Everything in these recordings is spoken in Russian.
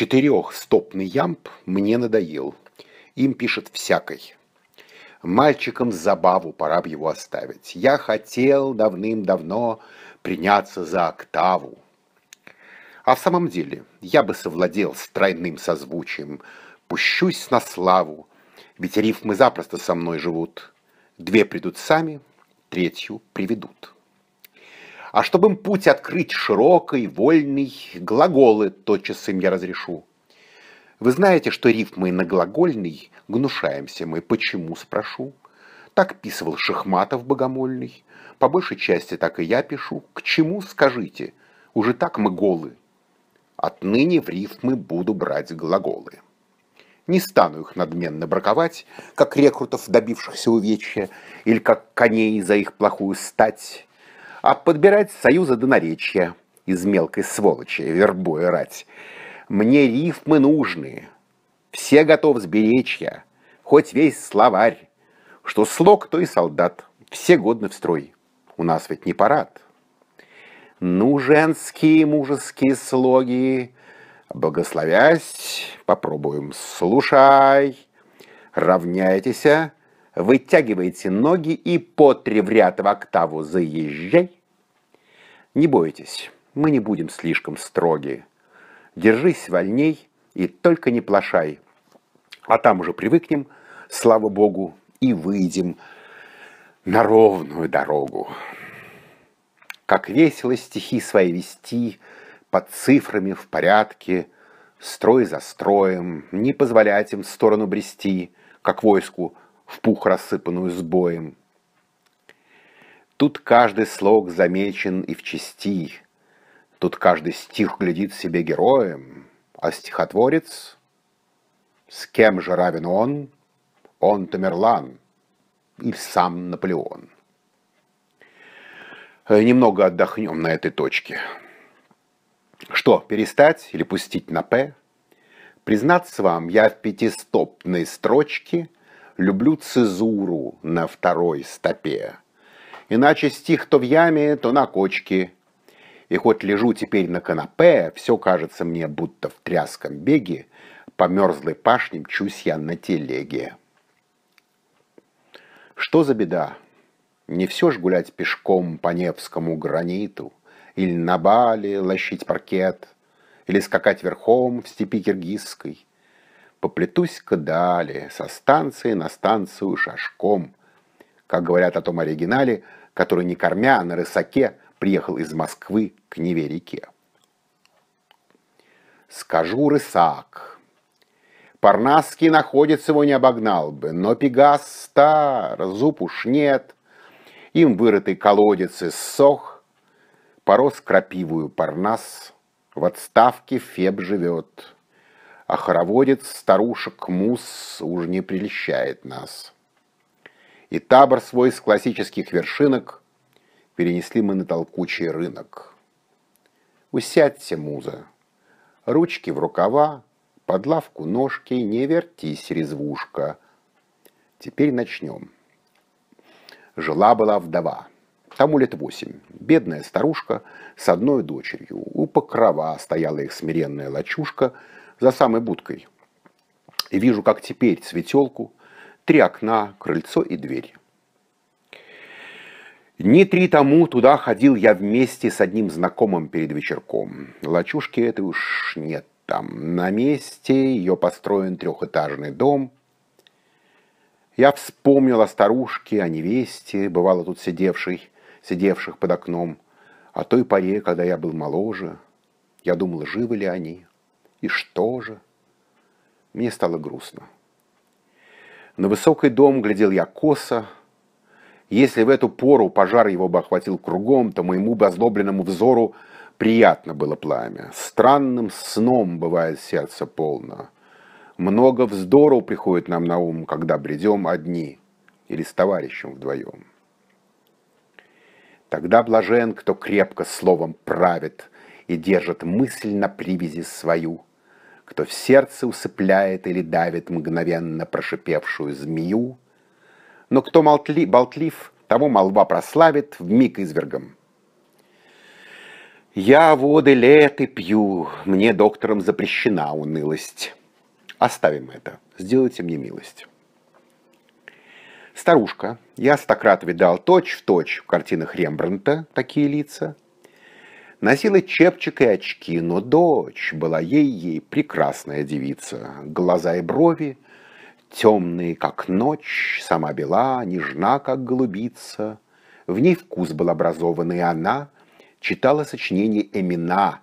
Четырехстопный ямб мне надоел. Им пишет всякой. Мальчикам забаву пора б его оставить. Я хотел давным-давно приняться за октаву. А в самом деле я бы совладел с тройным созвучием. Пущусь на славу, ведь рифмы запросто со мной живут. Две придут сами, третью приведут. А чтобы им путь открыть широкой, вольный, глаголы тотчас им я разрешу. Вы знаете, что рифмы на глагольный гнушаемся мы, почему, спрошу. Так писывал Шахматов богомольный, по большей части так и я пишу. К чему, скажите, уже так мы голы. Отныне в рифмы буду брать глаголы. Не стану их надменно браковать, как рекрутов, добившихся увечья, или как коней за их плохую стать, а подбирать союза до наречия из мелкой сволочи, вербой рать. Мне рифмы нужны, все готов сберечь я, хоть весь словарь, что слог, то и солдат, все годны в строй. У нас ведь не парад. Ну, женские мужеские слоги, благословясь, попробуем, слушай, равняйтесь, Вытягивайте ноги и по три в ряд в октаву заезжай. Не бойтесь, мы не будем слишком строги. Держись вольней и только не плашай. А там уже привыкнем, слава богу, и выйдем на ровную дорогу. Как весело стихи свои вести под цифрами в порядке, строй за строем, не позволять им в сторону брести, как войску в пух рассыпанную сбоем. Тут каждый слог замечен и в части, Тут каждый стих глядит себе героем, А стихотворец, с кем же равен он, Он Тамерлан или сам Наполеон. Э, немного отдохнем на этой точке. Что, перестать или пустить на «П»? Признаться вам, я в пятистопной строчке – люблю цезуру на второй стопе. Иначе стих то в яме, то на кочке. И хоть лежу теперь на канапе, все кажется мне, будто в тряском беге, по мерзлой пашне мчусь я на телеге. Что за беда? Не все ж гулять пешком по Невскому граниту, или на бале лощить паркет, или скакать верхом в степи киргизской, Поплетусь-ка далее, со станции на станцию шашком. Как говорят о том оригинале, который не кормя, а на рысаке приехал из Москвы к Неве-реке. Скажу рысак. Парнасский находит его не обогнал бы, но Пегас стар, зуб уж нет. Им вырытый колодец иссох, порос крапивую Парнас, в отставке Феб живет а хороводец старушек мус уж не прельщает нас. И табор свой с классических вершинок перенесли мы на толкучий рынок. Усядься, муза, ручки в рукава, под лавку ножки, не вертись, резвушка. Теперь начнем. Жила-была вдова. Тому лет восемь. Бедная старушка с одной дочерью. У покрова стояла их смиренная лачушка — за самой будкой. И вижу, как теперь светелку, три окна, крыльцо и дверь. Не три тому туда ходил я вместе с одним знакомым перед вечерком. Лачушки этой уж нет там. На месте ее построен трехэтажный дом. Я вспомнил о старушке, о невесте, бывало тут сидевшей, сидевших под окном, о той поре, когда я был моложе. Я думал, живы ли они, и что же? Мне стало грустно. На высокий дом глядел я косо. Если в эту пору пожар его бы охватил кругом, то моему бы озлобленному взору приятно было пламя. Странным сном бывает сердце полно. Много вздору приходит нам на ум, когда бредем одни или с товарищем вдвоем. Тогда блажен, кто крепко словом правит и держит мысль на привязи свою – кто в сердце усыпляет или давит мгновенно прошипевшую змею, но кто молтли, болтлив, того молва прославит в миг извергом. Я воды леты пью, мне доктором запрещена унылость. Оставим это, сделайте мне милость. Старушка, я стократ видал точь-в-точь в картинах Рембранта такие лица, Носила чепчик и очки, но дочь была ей-ей прекрасная девица. Глаза и брови темные, как ночь, сама бела, нежна, как голубица. В ней вкус был образованный, и она читала сочинение Эмина.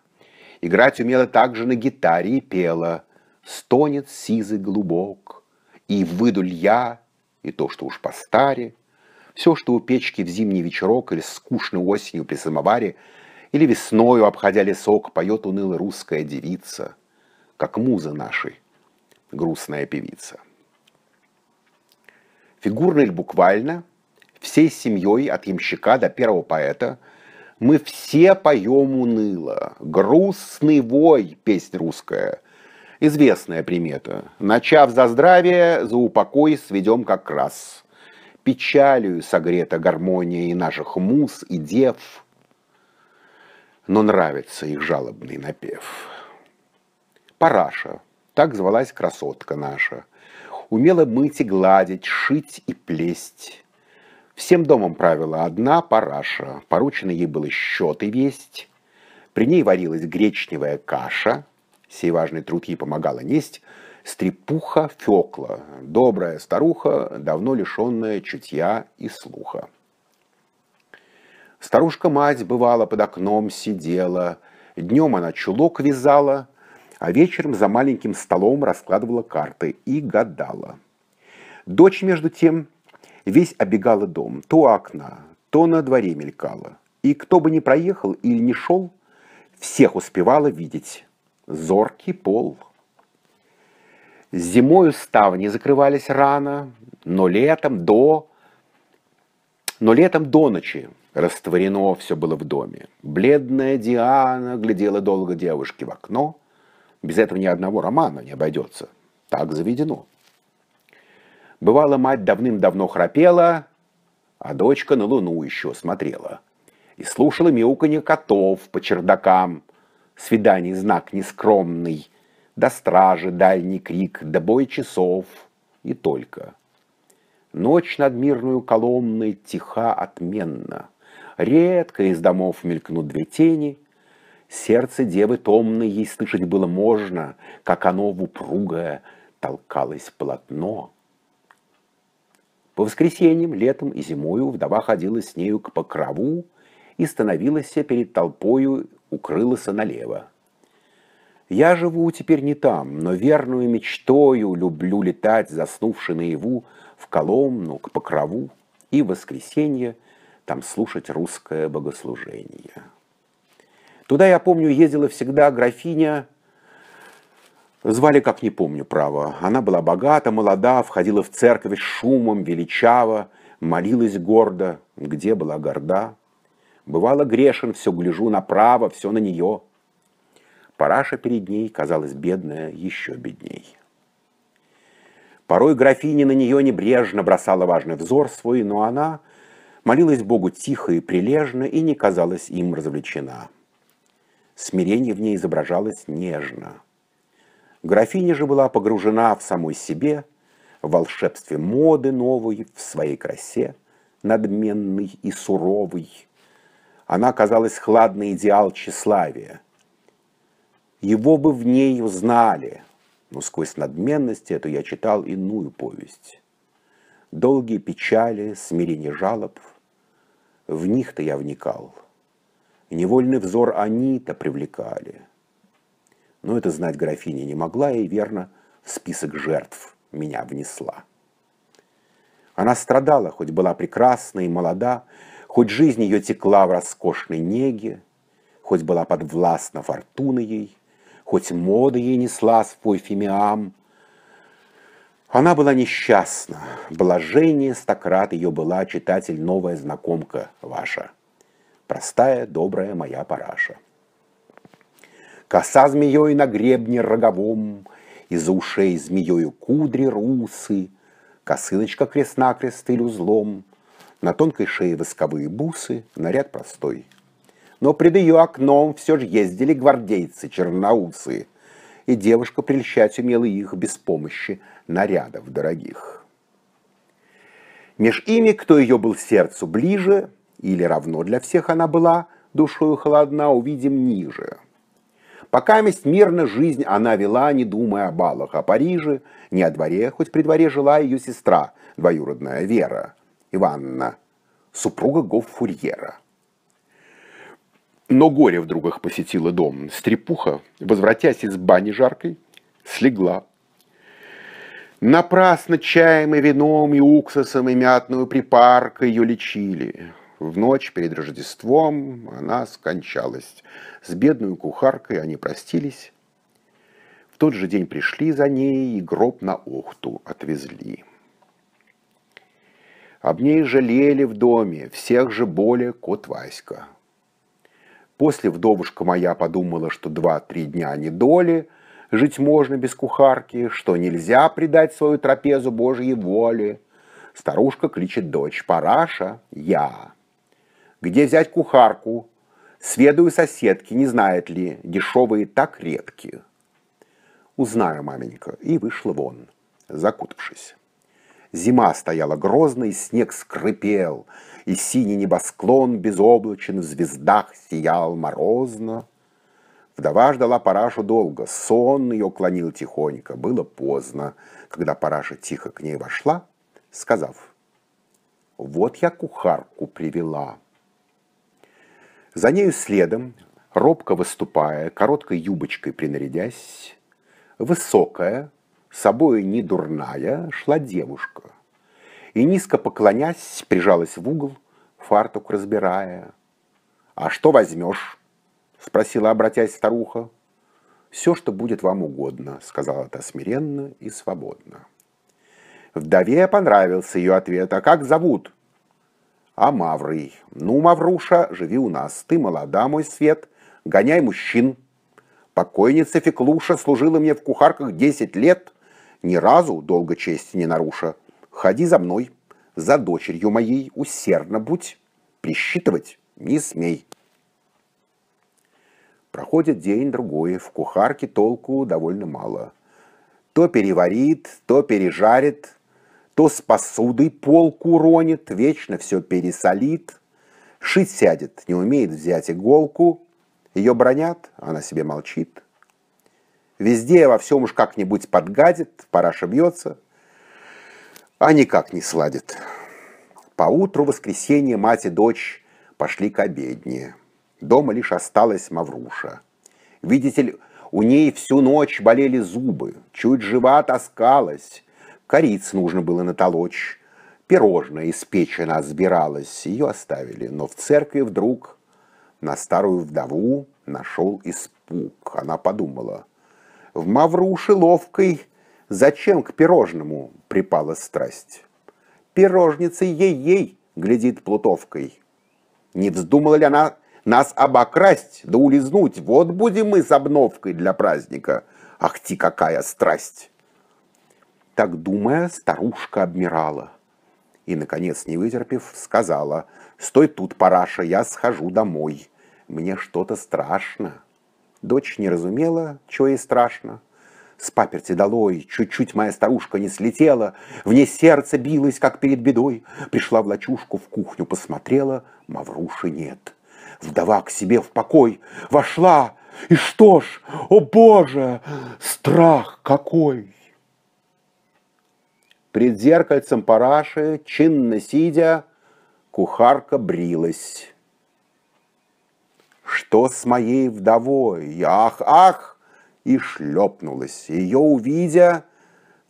Играть умела также на гитаре и пела «Стонет сизый глубок», и «Выдуль я», и то, что уж постаре. Все, что у печки в зимний вечерок или скучно осенью при самоваре – или весною, обходя лесок, поет уныло русская девица, как муза нашей, грустная певица. Фигурно или буквально, всей семьей от ямщика до первого поэта мы все поем уныло. Грустный вой, песнь русская. Известная примета. Начав за здравие, за упокой сведем как раз. Печалью согрета гармония и наших муз, и дев – но нравится их жалобный напев. Параша, так звалась красотка наша, умела мыть и гладить, шить и плесть. Всем домом правила одна параша, поручено ей было счеты весть, при ней варилась гречневая каша, сей важный труд ей помогала несть, стрепуха Фекла, добрая старуха, давно лишенная чутья и слуха. Старушка-мать бывала под окном, сидела. Днем она чулок вязала, а вечером за маленьким столом раскладывала карты и гадала. Дочь, между тем, весь оббегала дом, то окна, то на дворе мелькала. И кто бы ни проехал или не шел, всех успевала видеть. Зоркий пол. Зимою ставни закрывались рано, но летом до... Но летом до ночи Растворено все было в доме. Бледная Диана глядела долго девушке в окно. Без этого ни одного романа не обойдется. Так заведено. Бывало, мать давным-давно храпела, а дочка на луну еще смотрела. И слушала мяуканье котов по чердакам. Свиданий знак нескромный. До стражи дальний крик, до бой часов. И только. Ночь над мирную колонной тиха отменно. Редко из домов мелькнут две тени. Сердце девы томно ей слышать было можно, как оно в упругое толкалось полотно. По воскресеньям, летом и зимою вдова ходила с нею к покрову и становилась перед толпою, укрылась налево. Я живу теперь не там, но верную мечтою люблю летать, заснувши наяву, в Коломну, к покрову и воскресенье – там слушать русское богослужение. Туда, я помню, ездила всегда графиня, звали, как не помню, право. Она была богата, молода, входила в церковь шумом, величаво, молилась гордо, где была горда. Бывало грешен, все гляжу направо, все на нее. Параша перед ней казалась бедная еще бедней. Порой графиня на нее небрежно бросала важный взор свой, но она – молилась Богу тихо и прилежно и не казалась им развлечена. Смирение в ней изображалось нежно. Графиня же была погружена в самой себе, в волшебстве моды новой, в своей красе, надменной и суровой. Она казалась хладный идеал тщеславия. Его бы в ней узнали, но сквозь надменность эту я читал иную повесть. Долгие печали, смирение жалоб — в них-то я вникал. Невольный взор они-то привлекали. Но это знать графиня не могла и, верно, в список жертв меня внесла. Она страдала, хоть была прекрасна и молода, хоть жизнь ее текла в роскошной неге, хоть была подвластна фортуна ей, хоть мода ей несла свой фимиам, она была несчастна. Блажение Стократ ее была, читатель, новая знакомка ваша. Простая, добрая моя параша. Коса змеей на гребне роговом, Из-за ушей змеёю кудри русы, Косыночка крест-накрест или узлом, На тонкой шее восковые бусы, Наряд простой. Но пред ее окном все же ездили гвардейцы черноусы, и девушка прельщать умела их без помощи нарядов дорогих. Меж ими, кто ее был сердцу ближе, или равно для всех она была, душою холодна, увидим ниже. Пока месть мирно жизнь она вела, не думая о балах о Париже, не о дворе, хоть при дворе жила ее сестра, двоюродная Вера, Иванна, супруга Гоффурьера. Но горе вдруг их посетило дом. Стрепуха, возвратясь из бани жаркой, слегла. Напрасно чаем и вином, и уксусом, и мятную припаркой ее лечили. В ночь перед Рождеством она скончалась. С бедной кухаркой они простились. В тот же день пришли за ней и гроб на Охту отвезли. Об ней жалели в доме, всех же более кот Васька. После вдовушка моя подумала, что два-три дня недоли жить можно без кухарки, что нельзя предать свою трапезу Божьей воле. Старушка кличет дочь, параша, я. Где взять кухарку? Сведаю соседки, не знает ли, дешевые так редкие? Узнаю, маменька, и вышла вон, закутавшись. Зима стояла грозной, снег скрипел, и синий небосклон безоблачен в звездах сиял морозно. Вдова ждала Парашу долго, сон ее клонил тихонько. Было поздно, когда Параша тихо к ней вошла, сказав, «Вот я кухарку привела». За нею следом, робко выступая, короткой юбочкой принарядясь, высокая, собою не дурная, шла девушка. И, низко поклонясь, прижалась в угол, фартук разбирая. «А что возьмешь?» — спросила, обратясь старуха. «Все, что будет вам угодно», — сказала та смиренно и свободно. Вдове понравился ее ответ. «А как зовут?» «А Маврый. Ну, Мавруша, живи у нас. Ты молода, мой свет. Гоняй мужчин. Покойница Феклуша служила мне в кухарках десять лет ни разу, долго честь не наруша, ходи за мной, за дочерью моей усердно будь, присчитывать не смей. Проходит день-другой, в кухарке толку довольно мало. То переварит, то пережарит, то с посудой полку ронит, вечно все пересолит. Шить сядет, не умеет взять иголку. Ее бронят, она себе молчит. Везде во всем уж как-нибудь подгадит, пора шибьется, а никак не сладит. Поутру воскресенье мать и дочь пошли к обедне. Дома лишь осталась Мавруша. Видите ли, у ней всю ночь болели зубы, чуть жива таскалась. Кориц нужно было натолочь. Пирожное испечь она сбиралась, ее оставили. Но в церкви вдруг на старую вдову нашел испуг. Она подумала, в Мавруши ловкой, зачем к пирожному припала страсть? Пирожницей ей-ей глядит плутовкой. Не вздумала ли она нас обокрасть, да улизнуть? Вот будем мы с обновкой для праздника. Ах ты, какая страсть! Так думая, старушка обмирала. И, наконец, не вытерпев, сказала, «Стой тут, параша, я схожу домой. Мне что-то страшно». Дочь не разумела, чего ей страшно. С паперти долой, чуть-чуть моя старушка не слетела, В ней сердце билось, как перед бедой. Пришла в лачушку, в кухню посмотрела, Мавруши нет. Вдова к себе в покой вошла, и что ж, о боже, страх какой! Пред зеркальцем параши, чинно сидя, кухарка брилась. Что с моей вдовой? Ах, ах! И шлепнулась. Ее увидя,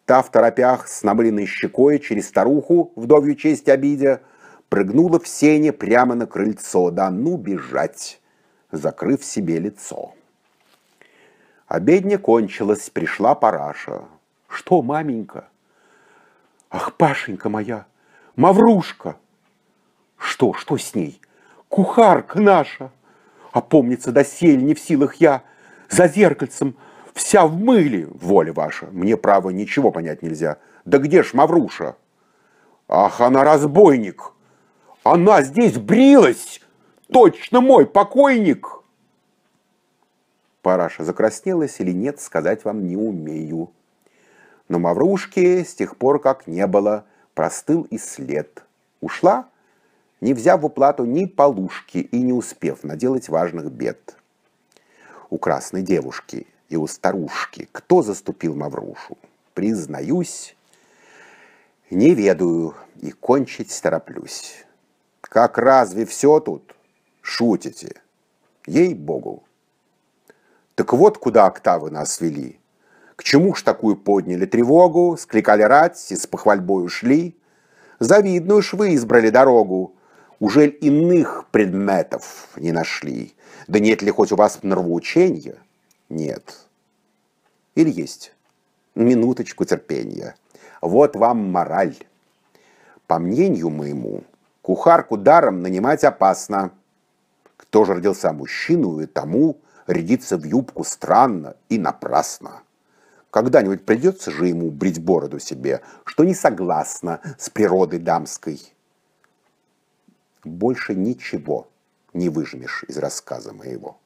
та в торопях с намыленной щекой через старуху, вдовью честь обидя, прыгнула в сене прямо на крыльцо, да ну бежать, закрыв себе лицо. Обедня кончилась, пришла параша. «Что, маменька?» «Ах, Пашенька моя! Маврушка!» «Что, что с ней?» «Кухарка наша!» Опомниться досель не в силах я, за зеркальцем вся в мыле, воля ваша, мне право ничего понять нельзя. Да где ж Мавруша? Ах, она разбойник! Она здесь брилась! Точно мой покойник! Параша закраснелась или нет, сказать вам не умею. Но Маврушки с тех пор, как не было, простыл и след. Ушла не взяв в уплату ни полушки и не успев наделать важных бед. У красной девушки и у старушки кто заступил Маврушу? Признаюсь, не ведаю и кончить тороплюсь. Как разве все тут? Шутите. Ей-богу. Так вот, куда октавы нас вели. К чему ж такую подняли тревогу, скликали рать и с похвальбой ушли? Завидную ж вы избрали дорогу, Ужель иных предметов не нашли? Да нет ли хоть у вас нравоучения? Нет. Или есть? Минуточку терпения. Вот вам мораль. По мнению моему, кухарку даром нанимать опасно. Кто же родился мужчину, и тому рядиться в юбку странно и напрасно. Когда-нибудь придется же ему брить бороду себе, что не согласно с природой дамской больше ничего не выжмешь из рассказа моего.